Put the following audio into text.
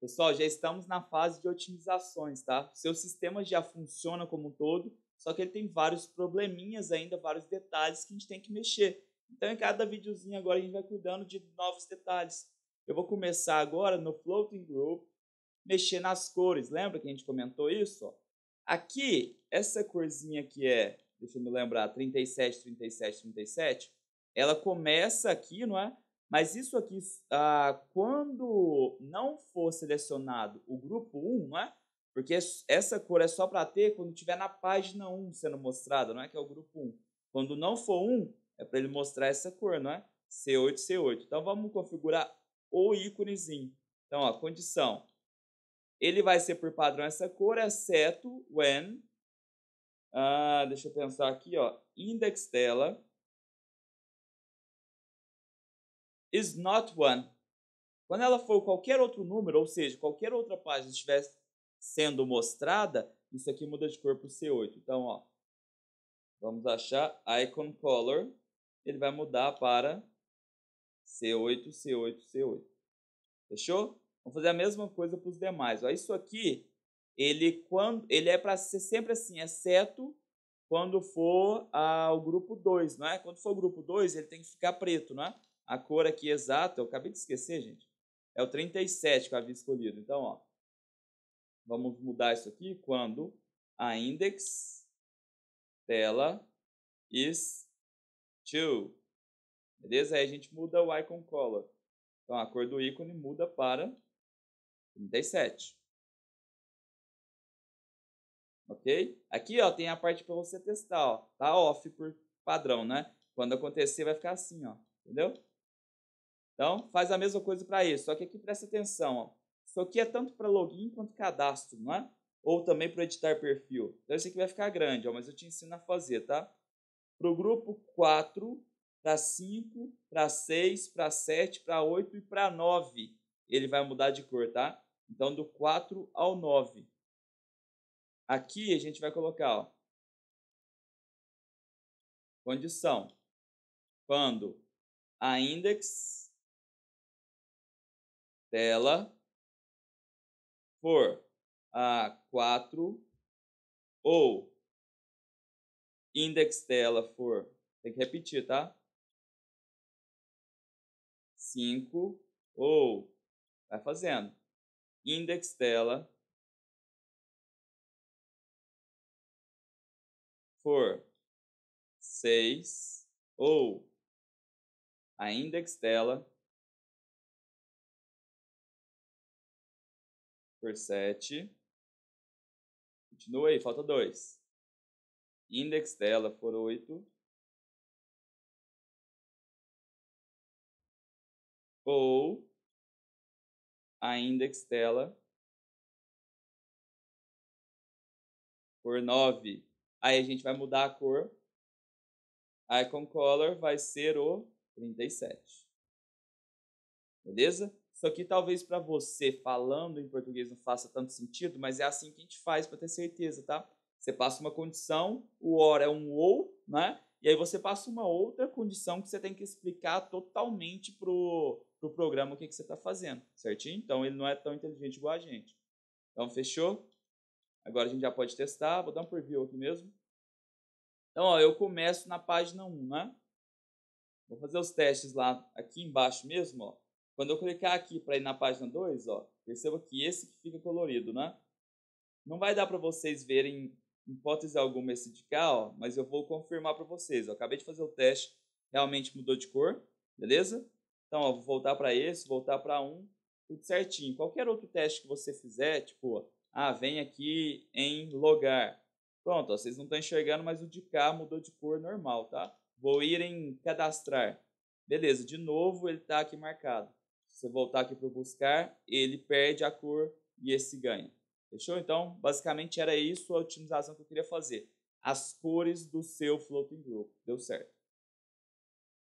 Pessoal, já estamos na fase de otimizações, tá? Seu sistema já funciona como um todo, só que ele tem vários probleminhas ainda, vários detalhes que a gente tem que mexer. Então, em cada videozinho agora a gente vai cuidando de novos detalhes. Eu vou começar agora no Floating Group, mexer nas cores. Lembra que a gente comentou isso? Ó? Aqui, essa corzinha que é, deixa eu me lembrar, 37, 37, 37, ela começa aqui, não é? Mas isso aqui, ah, quando não for selecionado o grupo 1, não é? Porque essa cor é só para ter quando tiver na página 1 sendo mostrada, não é? Que é o grupo 1. Quando não for 1, é para ele mostrar essa cor, não é? C8, C8. Então, vamos configurar o íconezinho. Então, ó, condição. Ele vai ser por padrão essa cor, exceto when... Ah, deixa eu pensar aqui, ó. Index tela is not one. Quando ela for qualquer outro número, ou seja, qualquer outra página estiver sendo mostrada, isso aqui muda de cor para o C8. Então, ó, vamos achar icon color, ele vai mudar para C8, C8, C8. Fechou? Vamos fazer a mesma coisa para os demais. Ó, isso aqui, ele, quando, ele é para ser sempre assim, exceto quando for ah, o grupo 2, não é? Quando for o grupo 2, ele tem que ficar preto, não é? A cor aqui exata, eu acabei de esquecer, gente. É o 37 que eu havia escolhido. Então, ó, vamos mudar isso aqui quando a index tela is 2. Beleza? Aí a gente muda o icon color. Então, a cor do ícone muda para 37. Ok? Aqui, ó, tem a parte para você testar, ó. Tá off por padrão, né? Quando acontecer, vai ficar assim, ó. Entendeu? Então, faz a mesma coisa para isso. Só que aqui presta atenção. Ó. Isso aqui é tanto para login quanto cadastro, não é? Ou também para editar perfil. Então, isso aqui vai ficar grande, ó, mas eu te ensino a fazer, tá? Para o grupo 4, para 5, para 6, para 7, para 8 e para 9. Ele vai mudar de cor, tá? Então, do 4 ao 9. Aqui a gente vai colocar, ó, condição. Quando a index tela for A4 ou index tela for, tem que repetir, tá? 5 ou vai fazendo index tela for 6 ou a index tela por 7. Continua aí, falta 2. Index dela por 8. Ou a index dela por 9. Aí a gente vai mudar a cor. Icon color vai ser o 37. Beleza? Isso aqui talvez para você falando em português não faça tanto sentido, mas é assim que a gente faz para ter certeza, tá? Você passa uma condição, o or é um ou, né? E aí você passa uma outra condição que você tem que explicar totalmente pro, pro programa o que, que você está fazendo, certinho? Então ele não é tão inteligente igual a gente. Então fechou? Agora a gente já pode testar. Vou dar um preview aqui mesmo. Então ó, eu começo na página 1, né? Vou fazer os testes lá aqui embaixo mesmo, ó. Quando eu clicar aqui para ir na página 2, ó, perceba que esse que fica colorido, né? Não vai dar para vocês verem em hipótese alguma esse de cá, ó, mas eu vou confirmar para vocês. Eu acabei de fazer o teste, realmente mudou de cor, beleza? Então, ó, vou voltar para esse, voltar para um, tudo certinho. Qualquer outro teste que você fizer, tipo, ó, ah, vem aqui em logar. Pronto, ó, vocês não estão enxergando, mas o de cá mudou de cor normal, tá? Vou ir em cadastrar. Beleza, de novo ele está aqui marcado você voltar aqui para buscar, ele perde a cor e esse ganha. Fechou? Então, basicamente era isso a otimização que eu queria fazer. As cores do seu floating group. Deu certo.